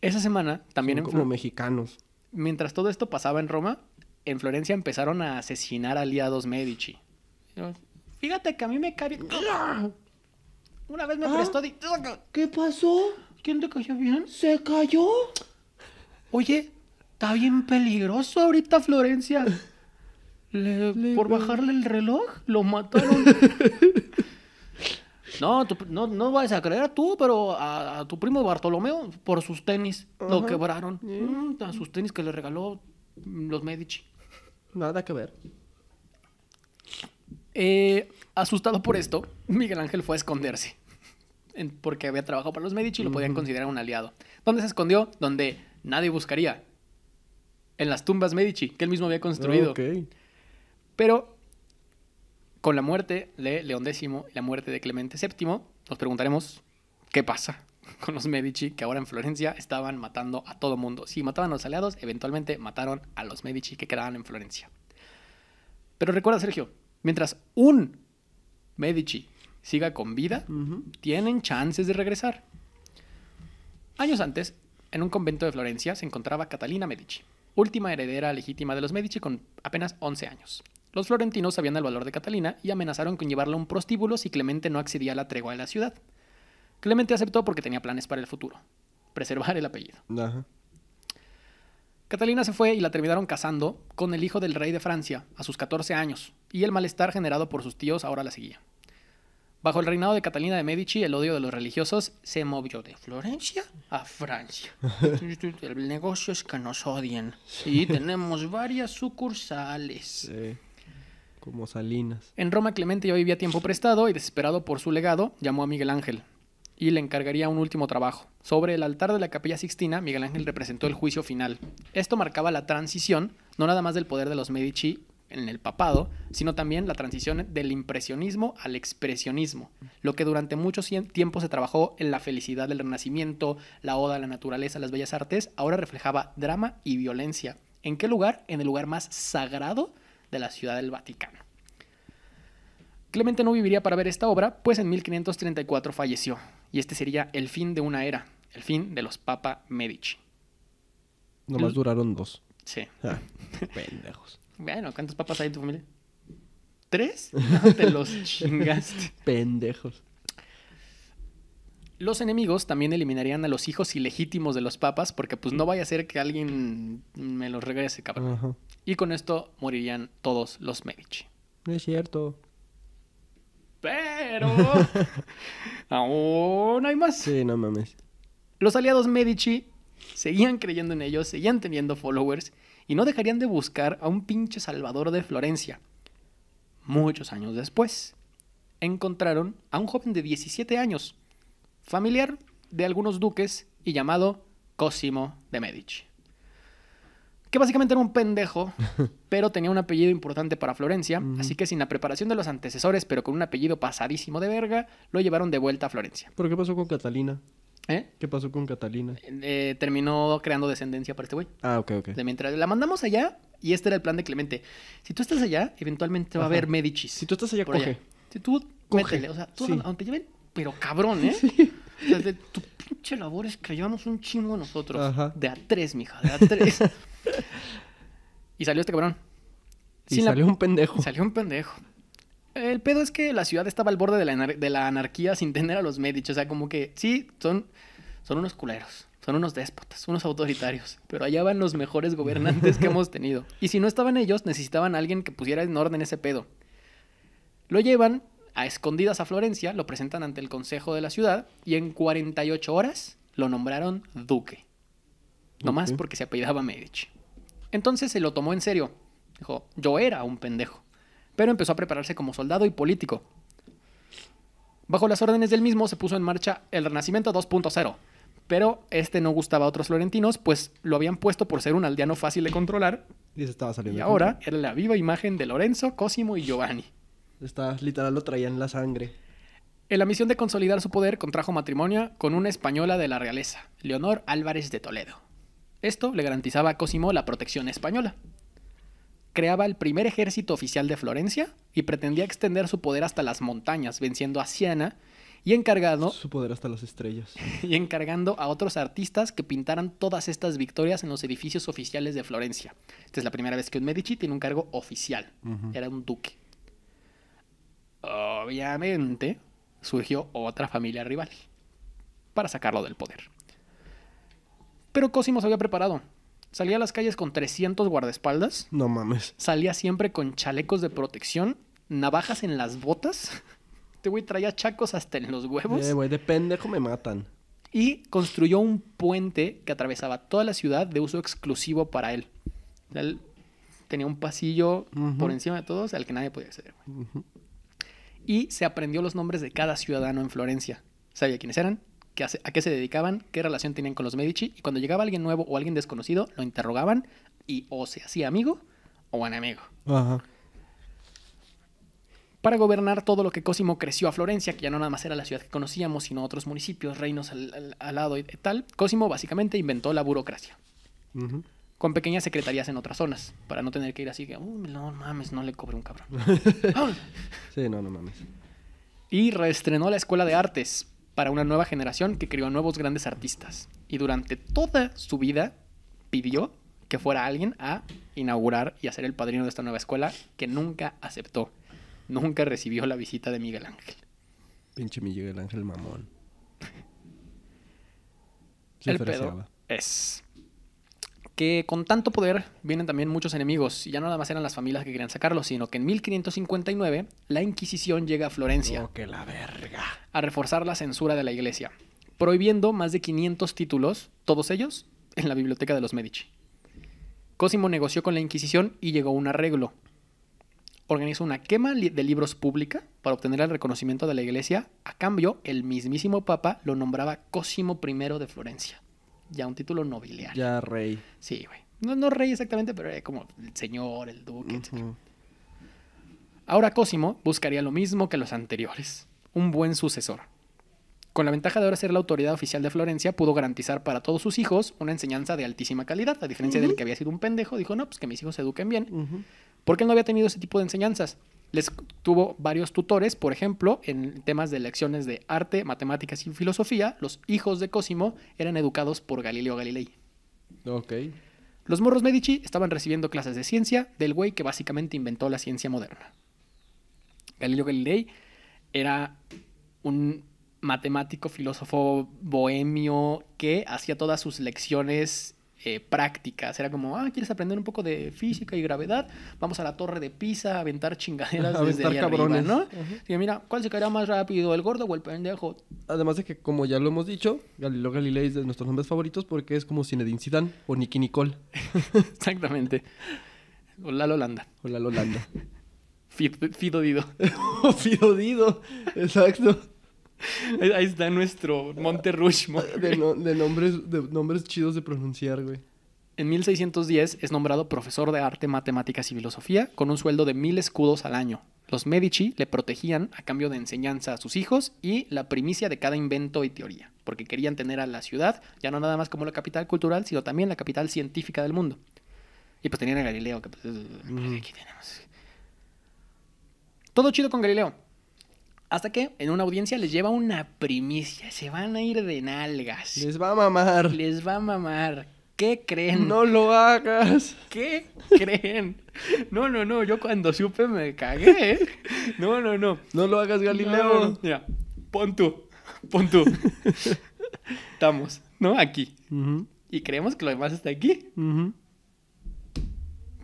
Esa semana también... Son como mexicanos. Mientras todo esto pasaba en Roma, en Florencia empezaron a asesinar aliados Medici. Fíjate que a mí me cae... (sniffs) Una vez me ah. prestó... ¿Qué pasó? ¿Quién te cayó bien? ¿Se cayó? Oye, está bien peligroso ahorita Florencia. (laughs) Por bajarle el reloj, lo mataron. (laughs) No, no, no vas a creer a tú, pero a, tu primo Bartolomeo por sus tenis. Lo quebraron. Mm, a sus tenis que le regaló mm, los Medici. Nada que ver. Eh, asustado por esto, Miguel Ángel fue a esconderse. porque había trabajado para los Medici y lo podían considerar un aliado. ¿Dónde se escondió? Donde nadie buscaría. En las tumbas Medici, que él mismo había construido. Pero con la muerte de León X y la muerte de Clemente VII, nos preguntaremos qué pasa (laughs) con los Medici que ahora en Florencia estaban matando a todo mundo. Si mataban a los aliados, eventualmente mataron a los Medici que quedaban en Florencia. Pero recuerda, Sergio, mientras un Medici siga con vida, tienen chances de regresar. Años antes, en un convento de Florencia se encontraba Catalina Medici, última heredera legítima de los Medici con apenas 11 años. Los florentinos sabían el valor de Catalina y amenazaron con llevarla a un prostíbulo si Clemente no accedía a la tregua de la ciudad. Clemente aceptó porque tenía planes para el futuro. Preservar el apellido. Catalina se fue y la terminaron casando con el hijo del rey de Francia a sus 14 años, y el malestar generado por sus tíos ahora la seguía. Bajo el reinado de Catalina de Medici, el odio de los religiosos se movió de Florencia a Francia. (laughs) el negocio es que nos odien. Sí, tenemos varias sucursales. Sí. Como Salinas. En Roma, Clemente ya vivía tiempo prestado y desesperado por su legado, llamó a Miguel Ángel y le encargaría un último trabajo. Sobre el altar de la Capilla Sixtina, Miguel Ángel representó el juicio final. Esto marcaba la transición, no nada más del poder de los Medici en el papado, sino también la transición del impresionismo al expresionismo, lo que durante mucho tiempo se trabajó en la felicidad del Renacimiento, la oda a la naturaleza, las bellas artes, ahora reflejaba drama y violencia. ¿En qué lugar? En el lugar más sagrado de la Ciudad del Vaticano. Clemente no viviría para ver esta obra, pues en 1534 falleció, y este sería el fin de una era, el fin de los Papa Medici. Nomás duraron dos. Sí. Ah, (laughs) pendejos. Bueno, ¿cuántos papas hay en tu familia? ¿Tres? (laughs) Ah, te los chingaste. pendejos los enemigos también eliminarían a los hijos ilegítimos de los papas, porque pues no vaya a ser que alguien me los regrese, cabrón. Y con esto morirían todos los Medici. No es cierto. Pero (laughs) aún hay más. Sí, no mames. Los aliados Medici seguían creyendo en ellos, seguían teniendo followers y no dejarían de buscar a un pinche Salvador de Florencia. Muchos años después, encontraron a un joven de 17 años familiar de algunos duques y llamado Cosimo de Medici. Que básicamente era un pendejo, (laughs) pero tenía un apellido importante para Florencia, así que sin la preparación de los antecesores, pero con un apellido pasadísimo de verga, lo llevaron de vuelta a Florencia. ¿Pero qué pasó con Catalina? ¿Eh? ¿Qué pasó con Catalina? Eh, terminó creando descendencia para este güey. Ah, ok, ok. mientras la mandamos allá, y este era el plan de Clemente. Si tú estás allá, eventualmente va a haber Medici. Si tú estás allá, coge. Si tú, coge. o sea, tú a lleven, pero cabrón, ¿eh? (laughs) tu pinche labor es que llevamos un chingo nosotros. De a tres, mija, de a tres. (laughs) y salió este cabrón. y salió un pendejo. Salió un pendejo. El pedo es que la ciudad estaba al borde de la, anarquía sin tener a los médicos O sea, como que sí, son, son unos culeros, son unos déspotas, unos autoritarios. Pero allá van los mejores gobernantes que (laughs) hemos tenido. Y si no estaban ellos, necesitaban alguien que pusiera en orden ese pedo. Lo llevan a escondidas a Florencia, lo presentan ante el Consejo de la Ciudad y en 48 horas lo nombraron duque. Nomás más porque se apellidaba Medici. Entonces se lo tomó en serio. Dijo, yo era un pendejo. Pero empezó a prepararse como soldado y político. Bajo las órdenes del mismo se puso en marcha el Renacimiento 2.0. Pero este no gustaba a otros florentinos, pues lo habían puesto por ser un aldeano fácil de controlar. y ahora era la viva imagen de Lorenzo, Cosimo y Giovanni. Está, literal lo traía en la sangre. En la misión de consolidar su poder contrajo matrimonio con una española de la realeza, Leonor Álvarez de Toledo. Esto le garantizaba a Cosimo la protección española. Creaba el primer ejército oficial de Florencia y pretendía extender su poder hasta las montañas, venciendo a Siena y encargando su poder hasta las estrellas (laughs) y encargando a otros artistas que pintaran todas estas victorias en los edificios oficiales de Florencia. Esta es la primera vez que un Medici tiene un cargo oficial, era un duque. Obviamente, surgió otra familia rival para sacarlo del poder. Pero Cosimo se había preparado. Salía a las calles con 300 guardaespaldas. No mames. Salía siempre con chalecos de protección, navajas en las botas. Este güey traía chacos hasta en los huevos. Eh, güey, de me matan. Y construyó un puente que atravesaba toda la ciudad de uso exclusivo para él. Él tenía un pasillo por encima de todos al que nadie podía acceder y se aprendió los nombres de cada ciudadano en Florencia. Sabía quiénes eran, a qué se dedicaban, qué relación tenían con los Medici, y cuando llegaba alguien nuevo o alguien desconocido, lo interrogaban y o se hacía amigo o enemigo. Ajá. Para gobernar todo lo que Cosimo creció a Florencia, que ya no nada más era la ciudad que conocíamos, sino otros municipios, reinos al, lado y tal, Cosimo básicamente inventó la burocracia con pequeñas secretarías en otras zonas, para no tener que ir así que, no mames, no le cobre un cabrón. (laughs) sí, no, no mames. Y reestrenó la Escuela de Artes para una nueva generación que crió nuevos grandes artistas. Y durante toda su vida pidió que fuera alguien a inaugurar y hacer el padrino de esta nueva escuela, que nunca aceptó. Nunca recibió la visita de Miguel Ángel. Pinche Miguel Ángel mamón. (laughs) el es que con tanto poder vienen también muchos enemigos, y ya no nada más eran las familias que querían sacarlo, sino que en 1559 la Inquisición llega a Florencia. Oh, la A reforzar la censura de la iglesia, prohibiendo más de 500 títulos, todos ellos en la biblioteca de los Medici. Cosimo negoció con la Inquisición y llegó a un arreglo. Organizó una quema de libros pública para obtener el reconocimiento de la iglesia. A cambio, el mismísimo Papa lo nombraba Cosimo I de Florencia ya un título nobiliario. Ya rey. Sí, güey. No, rey exactamente, pero como el señor, el duque, Ahora Cosimo buscaría lo mismo que los anteriores, un buen sucesor. Con la ventaja de ahora ser la autoridad oficial de Florencia, pudo garantizar para todos sus hijos una enseñanza de altísima calidad, a diferencia del que había sido un pendejo, dijo, no, pues que mis hijos se eduquen bien, porque él no había tenido ese tipo de enseñanzas. Les tuvo varios tutores, por ejemplo, en temas de lecciones de arte, matemáticas y filosofía, los hijos de Cosimo eran educados por Galileo Galilei. Ok. Los morros Medici estaban recibiendo clases de ciencia del güey que básicamente inventó la ciencia moderna. Galileo Galilei era un matemático, filósofo bohemio que hacía todas sus lecciones eh, prácticas. Era como, ah, ¿quieres aprender un poco de física y gravedad? Vamos a la torre de Pisa a aventar chingaderas (laughs) a desde aventar cabrones. ¿no? mira, ¿cuál se caerá más rápido, el gordo o el pendejo? Además de que, como ya lo hemos dicho, Galileo Galilei es de nuestros nombres favoritos porque es como Zinedine Zidane o Nicky Nicole. (laughs) Exactamente. hola la Holanda. O la Holanda. (laughs) Fido Dido. Fido Dido, exacto. Ahí está nuestro Monte Rushmore. (laughs) De, nombres, de nombres chidos de pronunciar, güey. En 1610 es nombrado profesor de arte, matemáticas y filosofía con un sueldo de mil escudos al año. Los Medici le protegían a cambio de enseñanza a sus hijos y la primicia de cada invento y teoría, porque querían tener a la ciudad ya no nada más como la capital cultural, sino también la capital científica del mundo. Y pues tenían a Galileo, pues, Todo chido con Galileo hasta que en una audiencia les lleva una primicia. Se van a ir de nalgas. Les va a mamar. Les va a mamar. ¿Qué creen? No lo hagas. ¿Qué (laughs) creen? No, no, no. Yo cuando supe me cagué. ¿eh? No, no, no. No lo hagas, Galileo. ya pon tú. Pon tú. Estamos, ¿no? Aquí. Y creemos que lo demás está aquí.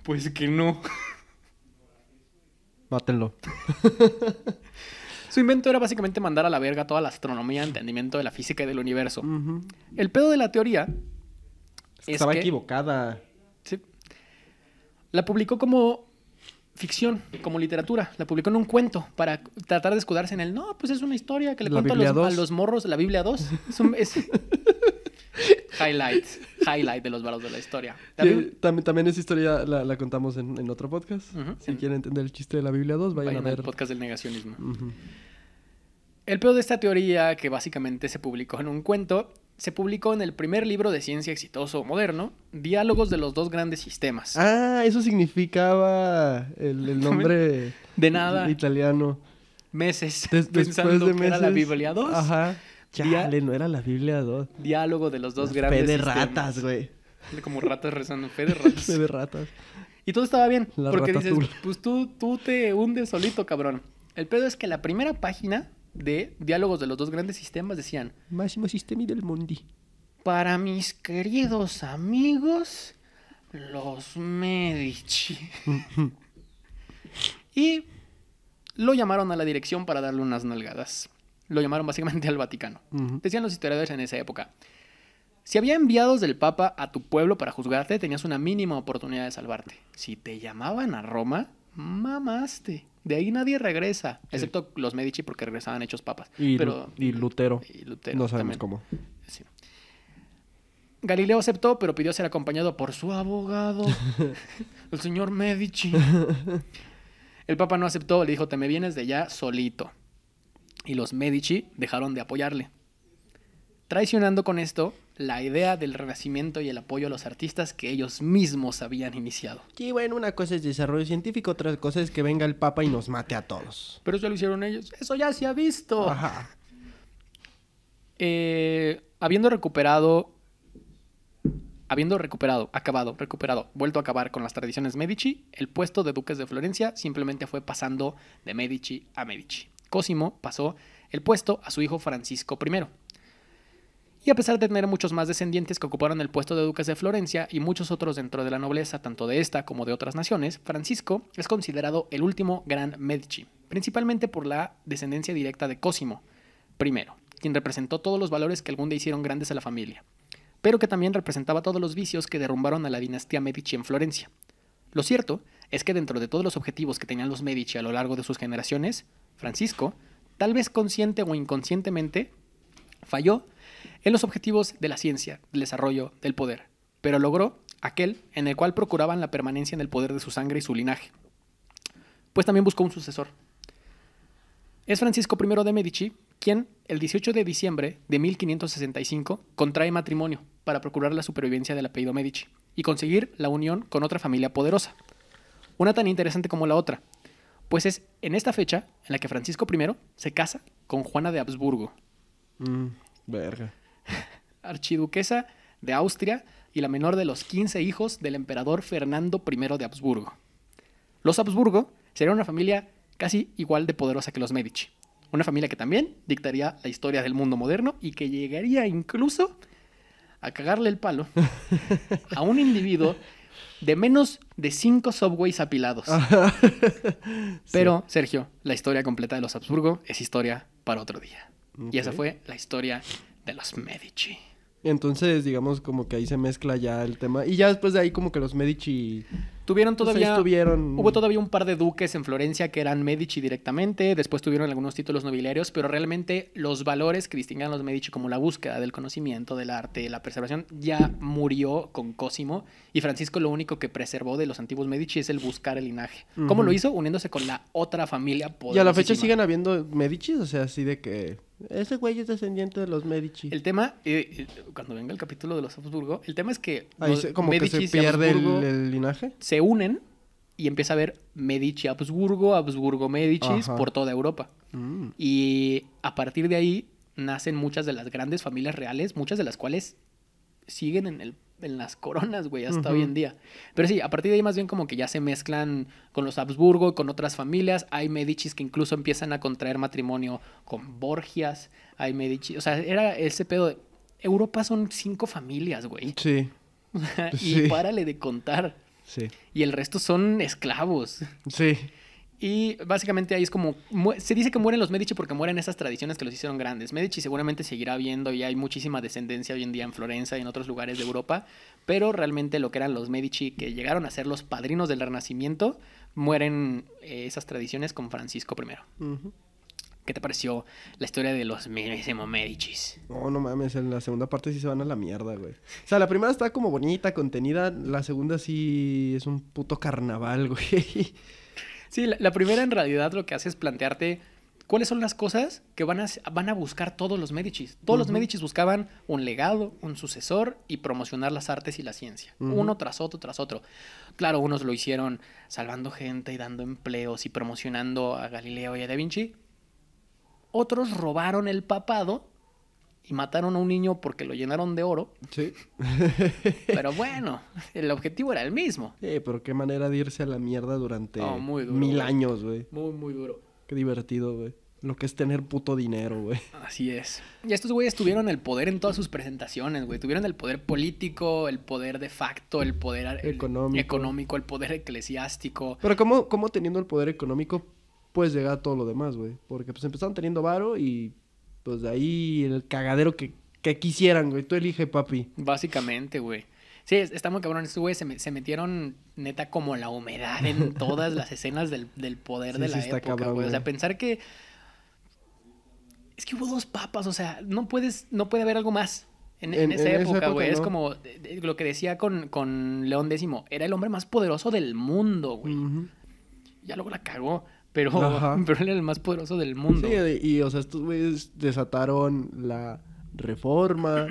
Pues que no. Mátenlo. (laughs) Su invento era básicamente mandar a la verga toda la astronomía, entendimiento de la física y del universo. El pedo de la teoría. estaba equivocada. Sí. La publicó como ficción, como literatura. La publicó en un cuento para tratar de escudarse en el. No, pues es una historia que le cuento a los, morros, la Biblia 2. Es un, (laughs) (laughs) Highlight, highlight de los valores de la historia. ¿También? también, esa historia la, contamos en, otro podcast. Si quieren entender el chiste de la Biblia 2, vayan, a ver. El podcast del negacionismo. El peor de esta teoría, que básicamente se publicó en un cuento, se publicó en el primer libro de ciencia exitoso moderno, Diálogos de los dos grandes sistemas. Ah, eso significaba el, (laughs) nombre de nada italiano. Meses pensando después que era la Biblia 2. Ajá. Chale, no era la Biblia 2. Diálogo de los dos grandes. Fe de ratas, güey. Como ratas rezando, fe de ratas. (laughs) fe de ratas. Y todo estaba bien. porque dices, pues tú, tú te hundes solito, cabrón. El pedo es que la primera página de Diálogos de los dos grandes sistemas decían: Máximo sistema del mundi. Para mis queridos amigos, los Medici. (laughs) y lo llamaron a la dirección para darle unas nalgadas lo llamaron básicamente al Vaticano. Decían los historiadores en esa época. Si había enviados del Papa a tu pueblo para juzgarte, tenías una mínima oportunidad de salvarte. Si te llamaban a Roma, mamaste. De ahí nadie regresa, excepto los Medici porque regresaban hechos papas. Y, Lutero. No sabemos cómo. Galileo aceptó, pero pidió ser acompañado por su abogado, (laughs) el señor Medici. El Papa no aceptó, le dijo, te me vienes de allá solito y los Medici dejaron de apoyarle, traicionando con esto la idea del renacimiento y el apoyo a los artistas que ellos mismos habían iniciado. Y bueno, una cosa es desarrollo científico, otra cosa es que venga el Papa y nos mate a todos. Pero eso lo hicieron ellos, eso ya se ha visto. Ajá. Eh, habiendo recuperado, habiendo recuperado, acabado, recuperado, vuelto a acabar con las tradiciones Medici, el puesto de duques de Florencia simplemente fue pasando de Medici a Medici. Cosimo pasó el puesto a su hijo Francisco I. Y a pesar de tener muchos más descendientes que ocuparon el puesto de duques de Florencia y muchos otros dentro de la nobleza, tanto de esta como de otras naciones, Francisco es considerado el último gran Medici, principalmente por la descendencia directa de Cosimo I, quien representó todos los valores que algún día hicieron grandes a la familia, pero que también representaba todos los vicios que derrumbaron a la dinastía Medici en Florencia. Lo cierto es que dentro de todos los objetivos que tenían los Medici a lo largo de sus generaciones, Francisco, tal vez consciente o inconscientemente, falló en los objetivos de la ciencia, del desarrollo, del poder, pero logró aquel en el cual procuraban la permanencia en el poder de su sangre y su linaje. Pues también buscó un sucesor. Es Francisco I de Medici quien, el 18 de diciembre de 1565, contrae matrimonio para procurar la supervivencia del apellido Medici y conseguir la unión con otra familia poderosa, una tan interesante como la otra, pues es en esta fecha en la que Francisco I se casa con Juana de Habsburgo. Mm, verga. (laughs) Archiduquesa de Austria y la menor de los 15 hijos del emperador Fernando I de Habsburgo. Los Habsburgo serían una familia casi igual de poderosa que los Medici. Una familia que también dictaría la historia del mundo moderno y que llegaría incluso a cagarle el palo (laughs) a un individuo de menos de cinco subways apilados. (laughs) Pero, Sergio, la historia completa de los Habsburgo es historia para otro día. Y esa fue la historia de los Medici. Entonces, digamos, como que ahí se mezcla ya el tema. Y ya después de ahí, como que los Medici Tuvieron todavía. Hubo todavía un par de duques en Florencia que eran Medici directamente. Después tuvieron algunos títulos nobiliarios, pero realmente los valores que distinguían a los Medici, como la búsqueda del conocimiento, del arte, la preservación, ya murió con Cosimo. Y Francisco lo único que preservó de los antiguos Medici es el buscar el linaje. ¿Cómo lo hizo? Uniéndose con la otra familia Y a la fecha siguen habiendo Medici, o sea, así de que. Ese güey es descendiente de los Medici. El tema, eh, eh, cuando venga el capítulo de los Habsburgo, el tema es que. como que se pierde el, el, linaje se unen y empieza a haber Medici Habsburgo, Habsburgo medici por toda Europa. Mm. Y a partir de ahí nacen muchas de las grandes familias reales, muchas de las cuales siguen en, las coronas, güey, hasta hoy en día. Pero sí, a partir de ahí más bien como que ya se mezclan con los Habsburgo, con otras familias. Hay Medicis que incluso empiezan a contraer matrimonio con Borgias. Hay Medici, o sea, era ese pedo de... Europa son cinco familias, güey. Sí. (laughs) Pues y párale de contar. Y el resto son esclavos. Sí. Y básicamente ahí es como, se dice que mueren los Medici porque mueren esas tradiciones que los hicieron grandes. Medici seguramente seguirá habiendo y hay muchísima descendencia hoy en día en Florencia y en otros lugares de Europa, pero realmente lo que eran los Medici, que llegaron a ser los padrinos del Renacimiento, mueren eh, esas tradiciones con Francisco I. ¿Qué te pareció la historia de los Medicimo No, no mames, en la segunda parte sí se van a la mierda, güey. O sea, la primera está como bonita, contenida, la segunda sí es un puto carnaval, (laughs) güey. Sí, la, primera en realidad lo que hace es plantearte cuáles son las cosas que van a, van a buscar todos los Medicis. Todos los Medicis buscaban un legado, un sucesor y promocionar las artes y la ciencia, uno tras otro, tras otro. Claro, unos lo hicieron salvando gente y dando empleos y promocionando a Galileo y a Da Vinci, otros robaron el papado y mataron a un niño porque lo llenaron de oro. Sí. (laughs) pero (laughs) bueno, el objetivo era el mismo. Sí, pero qué manera de irse a la mierda durante oh, mil años, güey. Muy, muy duro. Qué divertido, güey. Lo que es tener puto dinero, güey. Así es. Y estos güeyes tuvieron el poder en todas sus presentaciones, güey. Tuvieron el poder político, el poder de facto, el poder económico, el, económico, el poder eclesiástico. Pero ¿cómo, ¿cómo teniendo el poder económico puedes llegar todo lo demás, güey. Porque pues empezaron teniendo varo y pues de ahí el cagadero que, quisieran, güey. Tú elige, papi. Básicamente, güey. Sí, está muy cabrón. Estos se, metieron neta como la humedad en (laughs) todas las escenas del, del poder de la época, güey. O sea, pensar que... Es que hubo dos papas, o sea, no puedes, no puede haber algo más. En, esa, época, güey. Es como lo que decía con, con León X. Era el hombre más poderoso del mundo, güey. Ya luego la cagó. (laughs) pero, él era el más poderoso del mundo. Sí, y o sea, estos güeyes desataron la reforma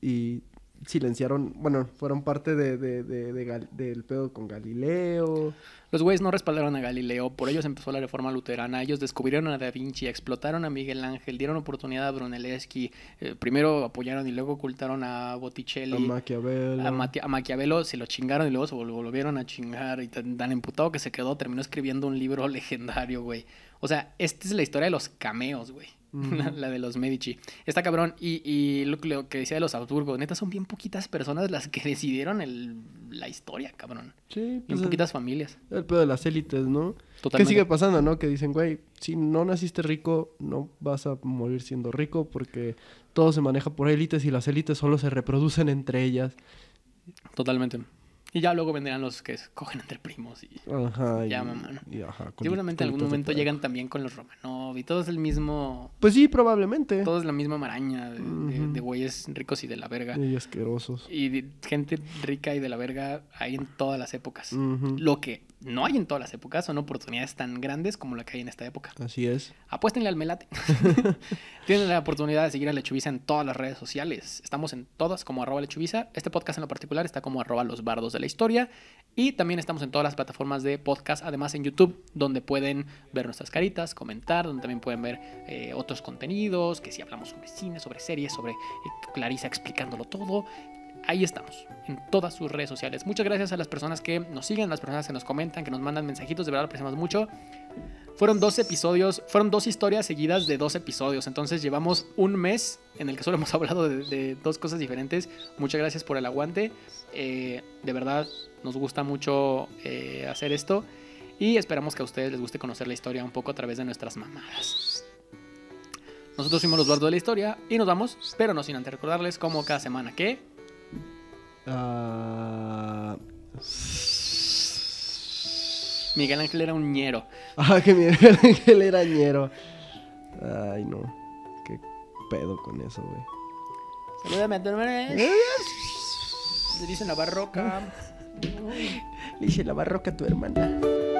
y silenciaron, bueno, fueron parte de, de, de, de del pedo con Galileo. Los güeyes no respaldaron a Galileo, por ellos empezó la reforma luterana, ellos descubrieron a Da Vinci, explotaron a Miguel Ángel, dieron oportunidad a Brunelleschi, eh, primero apoyaron y luego ocultaron a Botticelli. A Maquiavelo. A, se lo chingaron y luego se volvieron a chingar y tan, tan emputado que se quedó, terminó escribiendo un libro (laughs) legendario, güey. O sea, esta es la historia de los cameos, güey. (laughs) La, de los Medici. Está cabrón. Y, y lo, que decía de los Habsburgo, neta, son bien poquitas personas las que (laughs) decidieron la historia, cabrón. Sí, bien pues, poquitas familias. El pedo de las élites, ¿no? Totalmente. ¿Qué sigue pasando, no? Que dicen, güey, si no naciste rico, no vas a morir siendo rico porque todo se maneja por élites y las élites solo se reproducen entre ellas. Totalmente. Y ya luego vendrán los que cogen entre primos y ajá, ya, mamá, y Seguramente en algún momento llegan también con los Romanov y todo es el mismo... Pues sí, probablemente. Todo es la misma maraña de, güeyes ricos y de la verga. Y asquerosos. Y gente rica y de la verga hay en todas las épocas. Lo que no hay en todas las épocas, son oportunidades tan grandes como la que hay en esta época. Así es. Apuéstenle al melate. (laughs) Tienen la oportunidad de seguir a Lechubiza en todas las redes sociales. Estamos en todas como arroba lechubiza. Este podcast en lo particular está como arroba los bardos de la historia. Y también estamos en todas las plataformas de podcast, además en YouTube, donde pueden ver nuestras caritas, comentar, donde también pueden ver eh, otros contenidos, que si hablamos sobre cine, sobre series, sobre eh, Clarisa explicándolo todo, ahí estamos, en todas sus redes sociales. Muchas gracias a las personas que nos siguen, las personas que nos comentan, que nos mandan mensajitos, de verdad apreciamos mucho. Fueron dos episodios, fueron dos historias seguidas de dos episodios, entonces llevamos un mes en el que solo (laughs) hemos hablado de, dos cosas diferentes. Muchas gracias por el aguante, eh, de verdad nos gusta mucho eh, hacer esto y esperamos que a ustedes les guste conocer la historia un poco a través de nuestras mamadas. Nosotros fuimos los bardos de la historia y nos vamos, pero no sin antes recordarles como cada semana que Ah, Miguel Ángel era un ñero. Ah, que Miguel Ángel era ñero. Ay, no. Qué pedo con eso, güey. Salúdame a tu hermano. (laughs) Le dice la barroca. Le dice la barroca a tu hermana.